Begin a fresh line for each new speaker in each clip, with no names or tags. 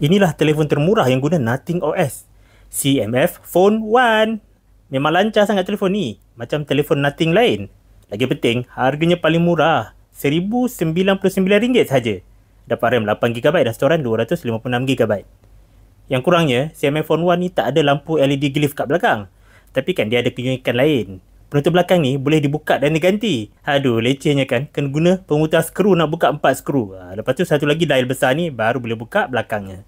Inilah telefon termurah yang guna Nothing OS. CMF Phone 1. Memang lancar sangat telefon ni. Macam telefon Nothing lain. Lagi penting, harganya paling murah. RM1,099 saja. Dapat RAM 8GB dan storan 256GB. Yang kurangnya, CMF Phone 1 ni tak ada lampu LED glyph kat belakang. Tapi kan dia ada keunikan lain penutup belakang ni boleh dibuka dan diganti. Aduh, lecehnya kan. Kena guna pemutar skru nak buka empat skru. Ha, lepas tu satu lagi dial besar ni baru boleh buka belakangnya.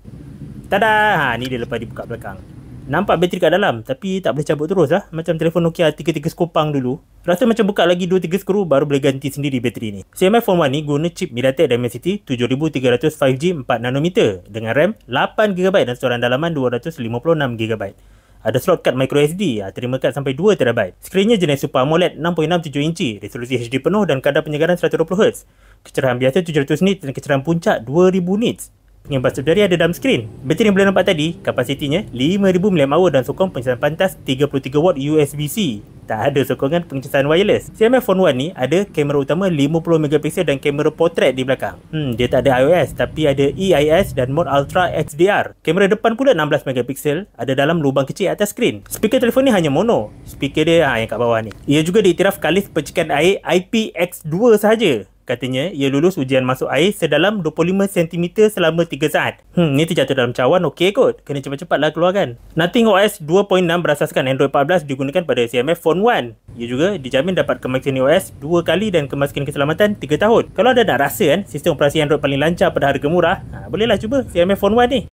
Tada! Ha, ni dia lepas dibuka belakang. Nampak bateri kat dalam tapi tak boleh cabut terus lah. Macam telefon Nokia 33 skopang dulu. Rasa macam buka lagi 2-3 skru baru boleh ganti sendiri bateri ni. CMI Phone 1 ni guna chip Mediatek Dimensity 7300 5G 4nm dengan RAM 8GB dan storan dalaman 256GB. Ada slot card micro SD, ah, terima card sampai 2 TB. Skrinnya jenis Super AMOLED 6.67 inci, resolusi HD penuh dan kadar penyegaran 120Hz. Kecerahan biasa 700 nits dan kecerahan puncak 2000 nits. Pengimbas saudari ada dalam skrin. Bateri yang boleh nampak tadi, kapasitinya 5000 mAh dan sokong pencetan pantas 33W USB-C tak ada sokongan pengecasan wireless. Xiaomi Phone 1 ni ada kamera utama 50MP dan kamera portrait di belakang. Hmm, dia tak ada iOS tapi ada EIS dan mode Ultra HDR. Kamera depan pula 16MP ada dalam lubang kecil atas skrin. Speaker telefon ni hanya mono. Speaker dia ha, yang kat bawah ni. Ia juga diiktiraf kalis percikan air IPX2 sahaja. Katanya, ia lulus ujian masuk air sedalam 25 cm selama 3 saat. Hmm, ni terjatuh dalam cawan, okey kot. Kena cepat-cepatlah keluar kan. Nothing OS 2.6 berasaskan Android 14 digunakan pada CMF Phone 1. Ia juga dijamin dapat kemaskinan OS 2 kali dan kemaskinan keselamatan 3 tahun. Kalau ada nak rasa kan, sistem operasi Android paling lancar pada harga murah, ha, bolehlah cuba CMF Phone 1 ni.